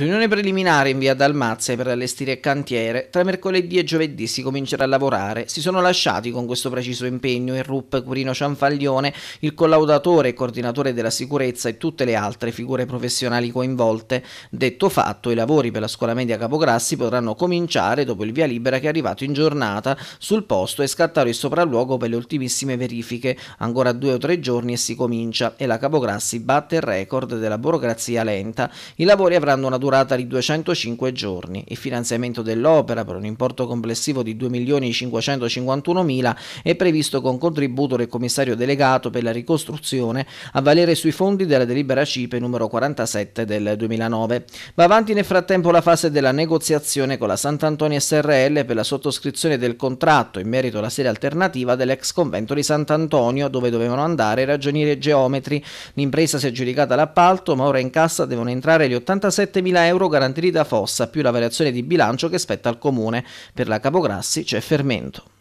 Riunione preliminare in via Dalmazia per allestire cantiere. Tra mercoledì e giovedì si comincerà a lavorare. Si sono lasciati con questo preciso impegno il RUP Curino Cianfaglione, il collaudatore e coordinatore della sicurezza e tutte le altre figure professionali coinvolte. Detto fatto, i lavori per la scuola media Capograssi potranno cominciare dopo il via libera che è arrivato in giornata sul posto e scattare il sopralluogo per le ultimissime verifiche. Ancora due o tre giorni e si comincia e la Capograssi batte il record della burocrazia lenta. I lavori avranno una durata durata di 205 giorni. Il finanziamento dell'opera per un importo complessivo di 2.551.000 è previsto con contributo del commissario delegato per la ricostruzione a valere sui fondi della delibera CIPE numero 47 del 2009. Va avanti nel frattempo la fase della negoziazione con la Sant'Antonio SRL per la sottoscrizione del contratto in merito alla sede alternativa dell'ex convento di Sant'Antonio dove dovevano andare ragionieri e geometri. L'impresa si è aggiudicata l'appalto ma ora in cassa devono entrare gli 87.000 4.000 euro garantiti da Fossa, più la variazione di bilancio che spetta al comune. Per la Capograssi c'è fermento.